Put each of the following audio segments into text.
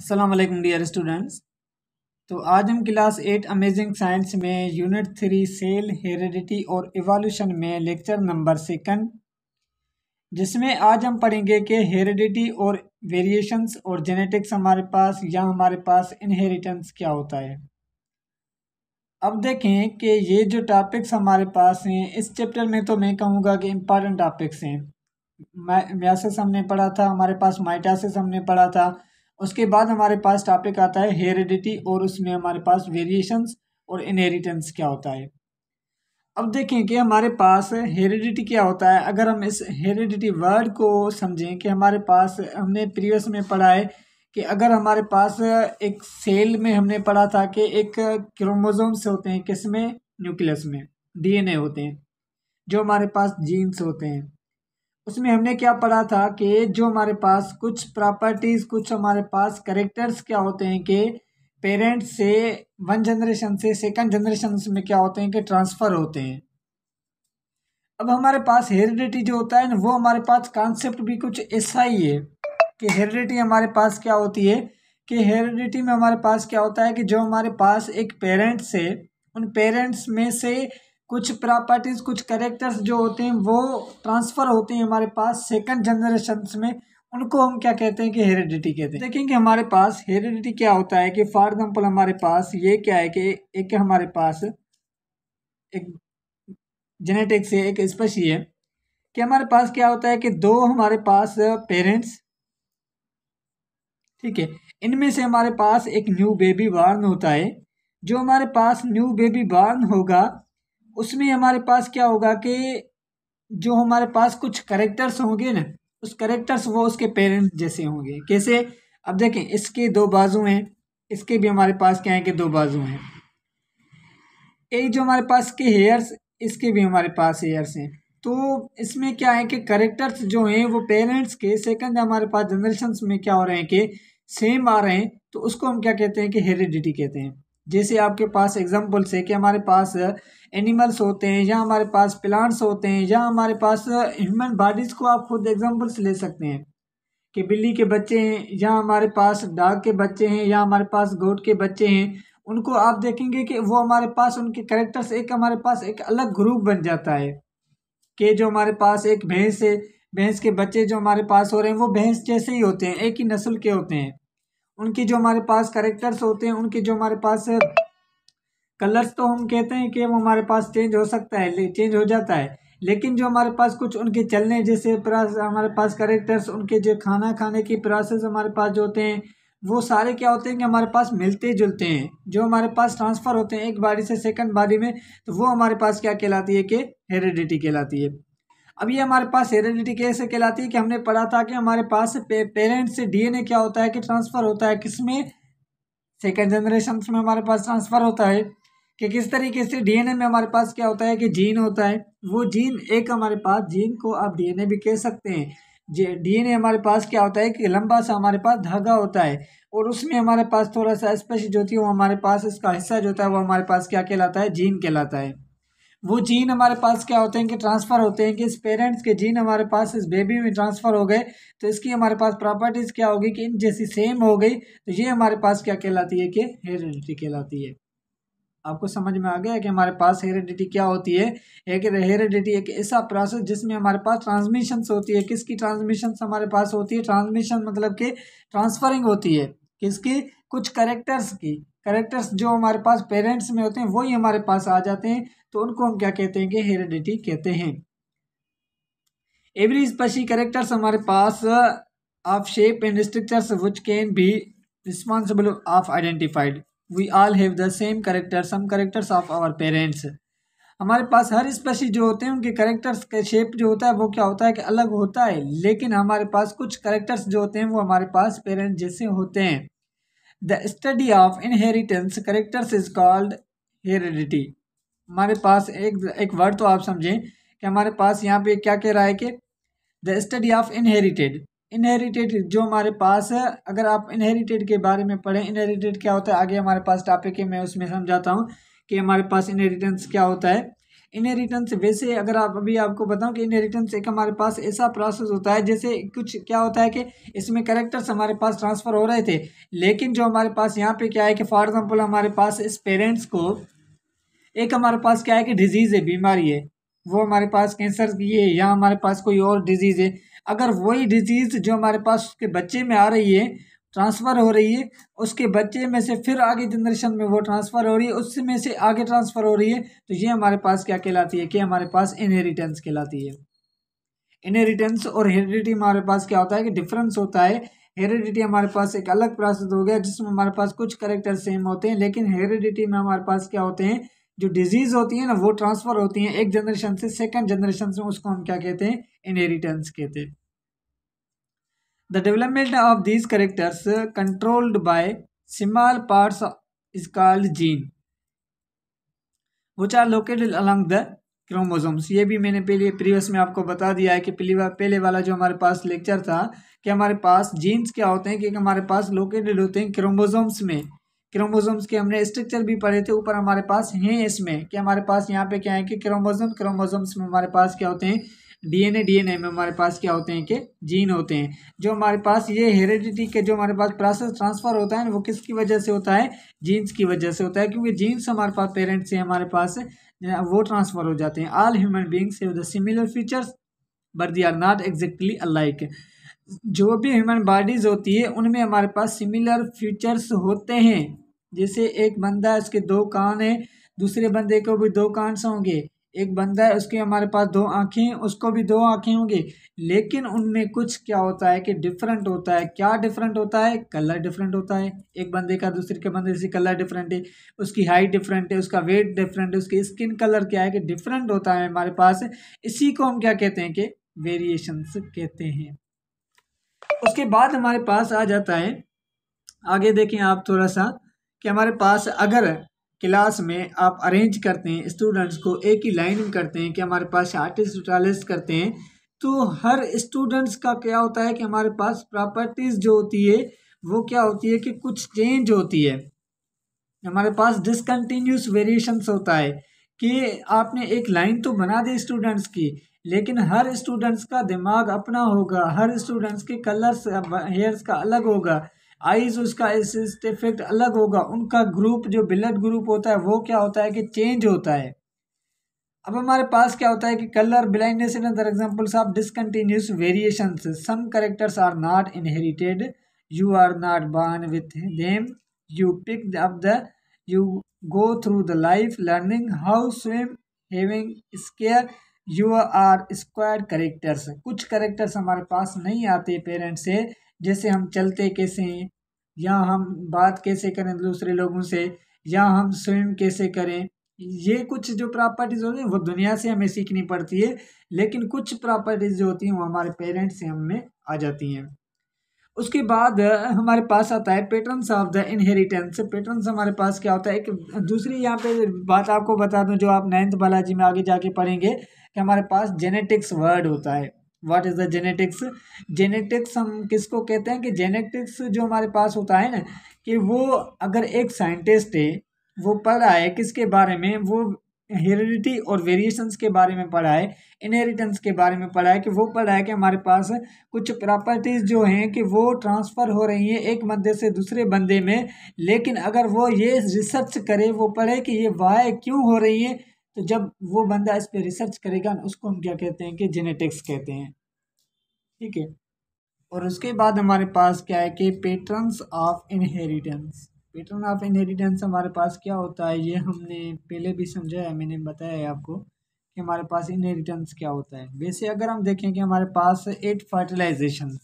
Aslam dear students तो आज हम क्लास एट अमेजिंग साइंस में यूनिट थ्री सेल हेरिडिटी और एवोल्यूशन में लेक्चर नंबर सेकंड जिसमें आज हम पढ़ेंगे कि हेरिडिटी और वेरिएशंस और जेनेटिक्स हमारे पास या हमारे पास इनहेरिटेंस क्या होता है अब देखें कि ये जो टॉपिक्स हमारे पास हैं इस चैप्टर में तो मैं कहूँगा कि इम्पॉर्टेंट टॉपिक्स हैं मैसेस हमने पढ़ा था हमारे पास माइटासिस हमने पढ़ा था उसके बाद हमारे पास टॉपिक आता है हेरिडिटी और उसमें हमारे पास वेरिएशंस और इनहेरिटेंस क्या होता है अब देखें कि हमारे पास हेरिडिटी क्या होता है अगर हम इस हेरिडिटी वर्ड को समझें कि हमारे पास हमने प्रीवियस में पढ़ा है कि अगर हमारे पास एक सेल में हमने पढ़ा था कि एक क्रोमोजोम्स होते हैं किसमें न्यूक्लियस में डीएनए होते हैं जो हमारे पास जीन्स होते हैं उसमें हमने क्या पढ़ा था कि जो हमारे पास कुछ प्रॉपर्टीज़ कुछ हमारे पास करेक्टर्स क्या होते हैं कि पेरेंट्स से वन जनरेशन से सेकंड जनरेशन में क्या होते हैं कि ट्रांसफ़र होते हैं अब हमारे पास हेरिडिटी जो होता है ना वो हमारे पास कॉन्सेप्ट भी कुछ ऐसा ही है कि हेरिडिटी हमारे पास क्या होती है कि हेरिडिटी में हमारे पास क्या होता है कि जो हमारे पास एक पेरेंट्स है उन पेरेंट्स में से कुछ प्रॉपर्टीज़ कुछ करेक्टर्स जो होते हैं वो ट्रांसफ़र होते हैं हमारे पास सेकंड जनरेशन में उनको हम क्या कहते हैं कि हेरिडिटी कहते हैं देखेंगे हमारे पास हेरिडिटी क्या होता है कि फॉर एग्ज़ाम्पल हमारे पास ये क्या है कि एक हमारे पास एक जेनेटिक्स से एक स्पेशी है कि हमारे पास क्या होता है कि दो हमारे पास पेरेंट्स ठीक है इनमें से हमारे पास एक न्यू बेबी बार्न होता है जो हमारे पास न्यू बेबी बार्न होगा उसमें हमारे पास क्या होगा कि जो हमारे पास कुछ करेक्टर्स होंगे ना उस करेक्टर्स वो उसके पेरेंट्स जैसे होंगे कैसे अब देखें इसके दो बाजू हैं इसके भी हमारे पास क्या है कि दो बाजू हैं एक जो हमारे पास के हेयर्स इसके भी हमारे पास हेयर्स हैं तो इसमें क्या है कि करेक्टर्स जो हैं वो पेरेंट्स के सेकंड हमारे पास जनरेशन में क्या हो रहे हैं कि सेम आ रहे हैं तो उसको हम क्या कहते हैं कि हेरिडिटी कहते हैं जैसे आपके पास एग्जाम्पल्स है कि हमारे पास एनिमल्स होते हैं या हमारे पास प्लांट्स होते हैं या हमारे पास ह्यूमन बॉडीज़ को आप खुद एग्जाम्पल्स ले सकते हैं कि बिल्ली के बच्चे हैं या हमारे पास डॉग के बच्चे हैं या हमारे पास गोट के बच्चे हैं उनको आप देखेंगे कि वो हमारे पास उनके करेक्टर्स एक हमारे पास एक अलग ग्रुप बन जाता है कि जो हमारे पास एक भैंस है भैंस के बच्चे जो हमारे पास हो रहे हैं वो भैंस जैसे ही होते हैं एक ही नस्ल के होते हैं उनकी जो हमारे पास करेक्टर्स होते हैं उनके जो हमारे पास कलर्स तो हम कहते हैं कि वो हमारे पास चेंज हो सकता है चेंज हो जाता है लेकिन जो हमारे पास कुछ उनके चलने जैसे हमारे पास करेक्टर्स उनके जो खाना खाने की प्रोसेस हमारे पास जो होते हैं वो सारे क्या होते हैं कि हमारे पास मिलते जुलते हैं जो हमारे पास ट्रांसफ़र होते हैं एक बारी से सेकंड बारी में तो वो हमारे पास क्या कहलाती है कि हेरिडिटी कहलाती है अब ये हमारे पास हेरिडिटी कैसे कहलाती है कि हमने पढ़ा था कि हमारे पास पे, पेरेंट्स से डीएनए क्या होता है कि ट्रांसफ़र होता है किस में सेकेंड जनरेशन में हमारे पास ट्रांसफ़र होता है कि किस तरीके से डीएनए में हमारे पास क्या होता है कि जीन होता है वो जीन एक हमारे पास जीन को आप डीएनए भी कह सकते हैं डीएनए हमारे पास क्या होता है कि लंबा सा हमारे पास धागा होता है और उसमें हमारे पास थोड़ा सा स्पेश जो होती है वो हमारे पास इसका हिस्सा जो होता है वो हमारे पास क्या कहलाता है जीन कहलाता है वो जीन हमारे पास क्या होते हैं कि ट्रांसफ़र होते हैं कि इस पेरेंट्स के जीन हमारे पास इस बेबी में ट्रांसफ़र हो गए तो इसकी हमारे पास प्रॉपर्टीज़ क्या होगी कि इन जैसी सेम हो गई तो ये हमारे पास क्या कहलाती है कि हेरिडिटी कहलाती है आपको समझ में आ गया कि हमारे पास हेरिडिटी क्या होती है एक हेरिडिटी एक ऐसा प्रोसेस जिसमें हमारे पास ट्रांसमिशंस होती है किसकी ट्रांसमिशंस हमारे पास होती है ट्रांसमिशन मतलब कि ट्रांसफरिंग होती है किसकी कुछ करेक्टर्स की करेक्टर्स जो हमारे पास पेरेंट्स में होते हैं वही हमारे पास आ जाते हैं तो उनको हम क्या कहते हैं कि हेरिडिटी कहते हैं एवरी स्पेशी करेक्टर्स हमारे पास of shape and structures which can be responsible of identified we all have the same character some characters of our parents हमारे पास हर स्पेशी जो होते हैं उनके करेक्टर्स का शेप जो होता है वो क्या होता है कि अलग होता है लेकिन हमारे पास कुछ करेक्टर्स जो होते हैं वो हमारे पास पेरेंट्स जैसे होते हैं the study of inheritance characters is called heredity हमारे पास एक एक वर्ड तो आप समझें कि हमारे पास यहाँ पे क्या कह रहा है कि the study of inherited inherited जो हमारे पास अगर आप इनहेरिटेड के बारे में पढ़ें इनहेरिटेड क्या होता है आगे हमारे पास टॉपिक है मैं उसमें समझाता हूँ कि हमारे पास इनहेरिटेंस क्या होता है इनहेरिटेंस वैसे अगर आप अभी आपको बताऊं कि इनहेरिटेंस एक हमारे पास ऐसा प्रोसेस होता है जैसे कुछ क्या होता है कि इसमें करेक्टर्स हमारे पास ट्रांसफ़र हो रहे थे लेकिन जो हमारे पास यहाँ पे क्या है कि फॉर एग्जाम्पल हमारे पास इस पेरेंट्स को एक हमारे पास क्या है कि डिजीज़ है बीमारी है वो हमारे पास कैंसर की है या हमारे पास कोई और डिजीज़ है अगर वही डिजीज़ जो हमारे पास उसके बच्चे में आ रही है ट्रांसफ़र हो रही है उसके बच्चे में से फिर आगे जनरेशन में वो ट्रांसफ़र हो रही है उसमें से आगे ट्रांसफ़र हो रही है तो ये हमारे पास क्या कहलाती है कि हमारे पास इनहेरिटेंस कहलाती है इनहेरिटेंस और हेरिडिटी हमारे पास क्या होता है कि डिफरेंस होता है हेरिडिटी हमारे पास एक अलग प्रोसेस हो गया जिसमें हमारे पास कुछ करेक्टर सेम होते हैं लेकिन हेरिडिटी में हमारे पास क्या होते हैं जो डिजीज़ होती है ना वो ट्रांसफ़र होती हैं एक जनरेशन से सेकेंड जनरेशन से उसको हम क्या कहते हैं इनहेरिटेंस कहते हैं the development of these characters controlled by small parts is called gene which are located along the chromosomes ये भी मैंने पहले प्रीवियस में आपको बता दिया है कि पहले वाला जो हमारे पास लेक्चर था कि हमारे पास जीन्स क्या होते हैं क्योंकि हमारे पास लोकेटेड होते हैं क्रोमोजोम्स में क्रोमोजोम्स के हमने स्ट्रक्चर भी पढ़े थे ऊपर हमारे पास हैं इसमें कि हमारे पास यहाँ पे क्या है कि क्रोमोजोम क्रोमोजोम्स में हमारे पास क्या होते हैं डीएनए डीएनए में हमारे पास क्या होते हैं कि जीन होते हैं जो हमारे पास ये हेरिडिटी के जो हमारे पास प्रोसेस ट्रांसफ़र होता है वो किसकी वजह से होता है जीन्स की वजह से होता है क्योंकि जीन्स हमारे पास पेरेंट्स से हमारे पास वो ट्रांसफ़र हो जाते हैं all human beings have the similar features but they are not exactly alike जो भी ह्यूमन बॉडीज़ होती है उनमें हमारे पास सिमिलर फीचर्स होते हैं जैसे एक बंदा उसके दो कान है दूसरे बंदे को भी दो कान होंगे एक बंदा है उसकी हमारे पास दो आँखें हैं उसको भी दो आँखें होंगी लेकिन उनमें कुछ क्या होता है कि डिफरेंट होता है क्या डिफरेंट होता है कलर डिफरेंट होता है एक बंदे का दूसरे के बंदे से कलर डिफरेंट है उसकी हाइट डिफरेंट है उसका वेट डिफरेंट है उसकी स्किन कलर क्या है कि डिफरेंट होता है हमारे पास इसी को हम क्या कहते हैं कि वेरिएशंस कहते हैं उसके बाद हमारे पास आ जाता है आगे देखें आप थोड़ा सा कि हमारे पास अगर क्लास में आप अरेंज करते हैं स्टूडेंट्स को एक ही लाइन में करते हैं कि हमारे पास आर्टिस्ट टूटालिस्ट करते हैं तो हर स्टूडेंट्स का क्या होता है कि हमारे पास प्रॉपर्टीज़ जो होती है वो क्या होती है कि कुछ चेंज होती है हमारे पास डिसकन्टीन्यूस वेरिएशंस होता है कि आपने एक लाइन तो बना दी स्टूडेंट्स की लेकिन हर स्टूडेंट्स का दिमाग अपना होगा हर स्टूडेंट्स के कलर्स हेयर्स का अलग होगा आइज उसका इफेक्ट अलग होगा उनका ग्रुप जो ब्लड ग्रुप होता है वो क्या होता है कि चेंज होता है अब हमारे पास क्या होता है कि colour blindness in other examples of discontinuous variation some characters are not inherited you are not born with them you pick up the you go through the life learning how swim having scare you are square characters कुछ characters हमारे पास नहीं आते parents से जैसे हम चलते कैसे हैं या हम बात कैसे करें दूसरे लोगों से या हम स्विम कैसे करें ये कुछ जो प्रॉपर्टीज़ होती हैं वो दुनिया से हमें सीखनी पड़ती है लेकिन कुछ प्रॉपर्टीज़ जो होती हैं वो हमारे पेरेंट्स से हमें आ जाती हैं उसके बाद हमारे पास आता है patterns of the inheritance patterns हमारे पास क्या होता है एक दूसरी यहाँ पे बात आपको बता दूँ जो आप नाइन्थ बालाजी में आगे जाके पढ़ेंगे कि हमारे पास जेनेटिक्स वर्ड होता है what is the genetics genetics हम किसको कहते हैं कि जेनेटिक्स जो हमारे पास होता है ना कि वो अगर एक साइंटिस्ट है वो पढ़ रहा है किसके बारे में वो हेरिडिटी और वेरिएशंस के बारे में पढ़ा है इनहेरिटेंस के बारे में पढ़ा है कि वो पढ़ा है कि हमारे पास कुछ प्रॉपर्टीज़ जो हैं कि वो ट्रांसफ़र हो रही हैं एक बंदे से दूसरे बंदे में लेकिन अगर वो ये रिसर्च करे वो पढ़े कि ये वाय क्यों हो रही है तो जब वो बंदा इस पर रिसर्च करेगा ना उसको हम क्या कहते हैं कि जेनेटिक्स कहते हैं ठीक है और उसके बाद हमारे पास क्या है कि patterns of inheritance pattern of inheritance हमारे पास क्या होता है ये हमने पहले भी समझा है मैंने बताया है आपको कि हमारे पास इनहेरिटेंस क्या होता है वैसे अगर हम देखें कि हमारे पास एट फर्टिलाइजेशन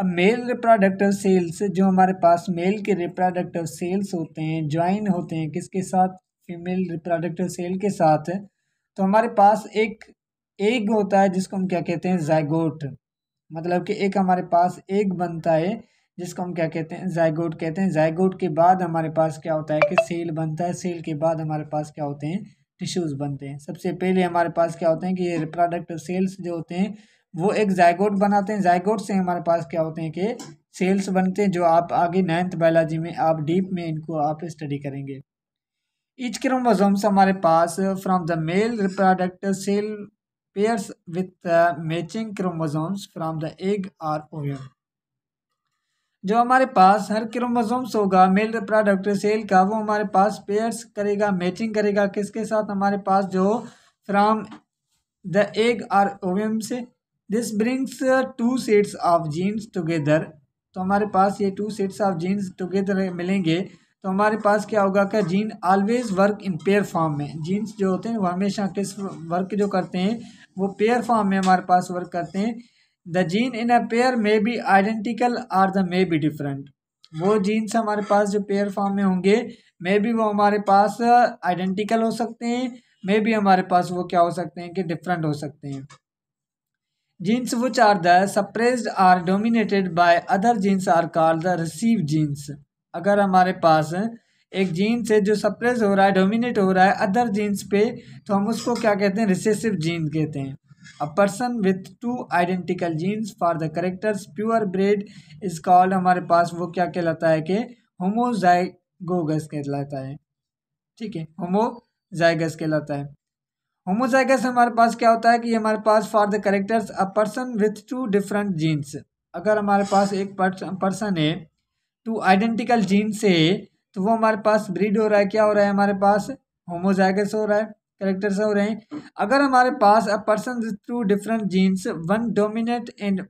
अब मेल रिप्रोडक्टिव सेल्स जो हमारे पास मेल के रिप्रोडक्टिव सेल्स होते हैं ज्वाइन होते हैं किसके साथ फीमेल रिप्रोडक्टिव सेल के साथ है तो हमारे पास एक एग होता है जिसको हम क्या कहते हैं जैगोट मतलब कि एक हमारे पास एग बनता है जिसको हम क्या कहते हैं जैगोट कहते हैं जैगोट के बाद हमारे पास क्या होता है कि सेल बनता है सेल के बाद हमारे पास क्या होते हैं टिश्यूज़ बनते हैं सबसे पहले हमारे पास क्या होते हैं कि ये रिप्रोडक्टिव सेल्स जो होते हैं वो एक जैगोट बनाते हैं जैगोट से हमारे पास क्या होते हैं कि सेल्स बनते हैं जो आप आगे नाइन्थ बायोलॉजी में आप डीप में इनको आप स्टडी करेंगे ईच क्रोमोजोम्स हमारे पास from the male reproduct cell pairs with matching chromosomes from the egg or ovum जो हमारे पास हर क्रोमोजोम्स होगा मेल रिप्रोडक्ट सेल का वो हमारे पास पेयर्स करेगा मैचिंग करेगा किसके साथ हमारे पास जो from the egg or ovum से this brings two sets of genes together तो हमारे पास ये two sets of genes together मिलेंगे तो हमारे पास क्या होगा क्या gene always work in pair form में जीन्स जो होते हैं वो हमेशा किस वर्क जो करते हैं वो पेयर फॉर्म में हमारे पास वर्क करते हैं the gene in a pair may be identical or the may be different वो जीन्स हमारे पास जो पेयर फॉर्म में होंगे मे बी वो हमारे पास आइडेंटिकल हो सकते हैं मे बी हमारे पास वो क्या हो सकते हैं कि डिफरेंट हो सकते हैं genes which are the suppressed or dominated by other genes are called the receive genes अगर हमारे पास एक जीन्स है जो सप्रेस हो रहा है डोमिनेट हो रहा है अदर जीन्स पे तो हम उसको क्या कहते हैं रिसेसिव जीन कहते हैं a person with two identical genes for the characters pure breed is called हमारे पास वो क्या कहलाता है कि होमोजाइगोगस कहलाता है ठीक है होमोजाइगस कहलाता है होमोजाइगस हमारे पास क्या होता है कि हमारे पास for the characters a person with two different genes अगर हमारे पास एक पर्सन है टू आइडेंटिकल जीन से तो वो हमारे पास ब्रीड हो रहा है क्या हो रहा है हमारे पास होमोजाइगस हो रहा है करेक्टर्स हो रहे हैं अगर हमारे पास a person two different genes one dominate and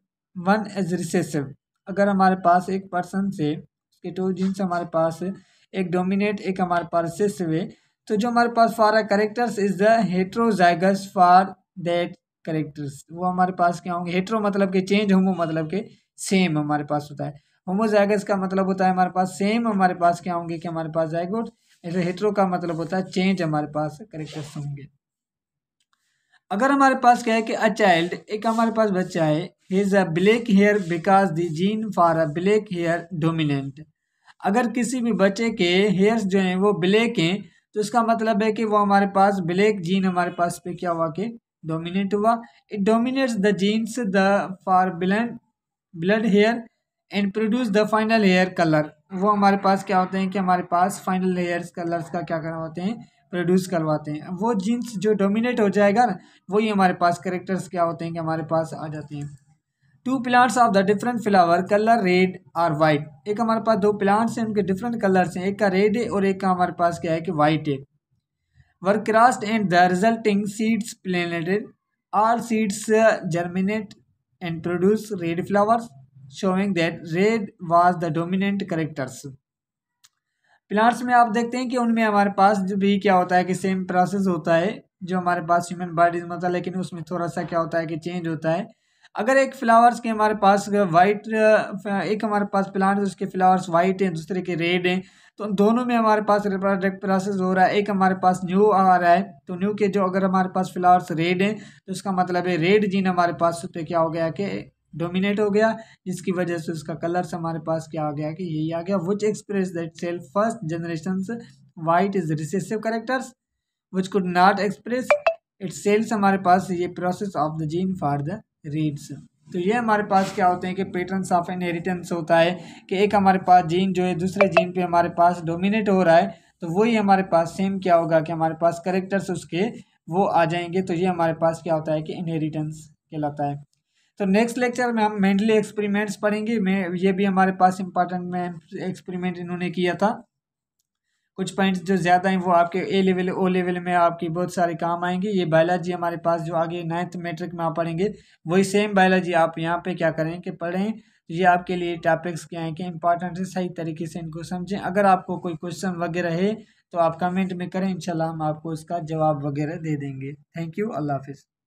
one as recessive अगर हमारे पास एक पर्सन से उसके टू जीन्स हमारे पास एक डोमिनेट एक हमारे पास रिसेसिव है तो जो हमारे पास for a characters is the heterozygous for that characters वो हमारे पास क्या होंगे हेट्रो मतलब के चेंज होमो मतलब के सेम हमारे पास होता है होमोजाइगस का मतलब होता है हमारे पास सेम हमारे पास क्या होंगे कि हमारे पास जाइगोट ऐसे हेट्रो का मतलब होता है चेंज हमारे पास करेक्टर्स होंगे अगर हमारे पास क्या है कि अ चाइल्ड एक हमारे पास बच्चा है his a black hair because the gene for a black hair dominant अगर किसी भी बच्चे के हेयर्स जो हैं वो ब्लैक हैं तो इसका मतलब है कि वो हमारे पास ब्लैक जीन हमारे पास पे क्या हुआ कि डोमिनेट हुआ it dominates the genes the for blood blood hair and produce the final hair colour वो हमारे पास क्या होते हैं कि हमारे पास फाइनल हेयर कलर्स का क्या करवाते हैं प्रोड्यूस करवाते हैं वो जीन्स जो डोमिनेट हो जाएगा ना वही हमारे पास करेक्टर्स क्या होते हैं कि हमारे पास आ जाते हैं two plants of the different flower colour red और वाइट एक हमारे पास दो प्लांट्स हैं उनके डिफरेंट कलर्स हैं एक का रेड है और एक का हमारे पास क्या है कि वाइट है work crossed and the resulting seeds planted all seeds germinate and produce red flowers showing that red was the dominant characters plants में आप देखते हैं कि उनमें हमारे पास जो भी क्या होता है कि सेम प्रोसेस होता है जो हमारे पास ह्यूमन बॉडीज में होता है लेकिन उसमें थोड़ा सा क्या होता है कि चेंज होता है अगर एक फ्लावर्स के हमारे पास वाइट एक हमारे पास प्लांट उसके फ्लावर्स वाइट हैं दूसरे के रेड हैं तो दोनों में हमारे पास रिप्रोडक्ट प्रोसेस हो रहा है एक हमारे पास न्यू आ रहा है तो न्यू के जो अगर हमारे पास फ्लावर्स रेड हैं तो उसका मतलब है रेड जीन हमारे पास उस पर क्या हो गया कि डोमिनेट हो गया जिसकी वजह से उसका कलर्स हमारे पास क्या आ गया कि यही आ गया which express that self first generation white is recessive characters which could not express it cells हमारे पास ये process of the gene for the reds तो ये हमारे पास क्या होते हैं कि पेटर्न ऑफ इनहेरिटेंस होता है कि एक हमारे पास जीन जो है दूसरे जीन पे हमारे पास डोमिनेट हो रहा है तो वही हमारे पास सेम क्या होगा कि हमारे पास करेक्टर्स उसके वो आ जाएंगे तो ये हमारे पास क्या होता है कि इनहेरिटेंस कहलाता है तो नेक्स्ट लेक्चर में हम मेनली एक्सपेरिमेंट्स पढ़ेंगे मैं ये भी हमारे पास इंपॉर्टेंट में एक्सपेरिमेंट इन्होंने किया था कुछ पॉइंट्स जो ज़्यादा हैं वो आपके ए लेवल ओ लेवल में आपकी बहुत सारे काम आएंगे ये बायोलॉजी हमारे पास जो आगे नाइन्थ मेट्रिक में आप पढ़ेंगे वही सेम बायोलॉजी आप यहाँ पर क्या करें कि पढ़ें ये आपके लिए टॉपिक्स क्या हैं कि इंपॉर्टेंट है सही तरीके से इनको समझें अगर आपको कोई क्वेश्चन वगैरह है तो आप कमेंट में करें इंशाल्लाह हम आपको उसका जवाब वगैरह दे देंगे थैंक यू अल्लाह हाफिज़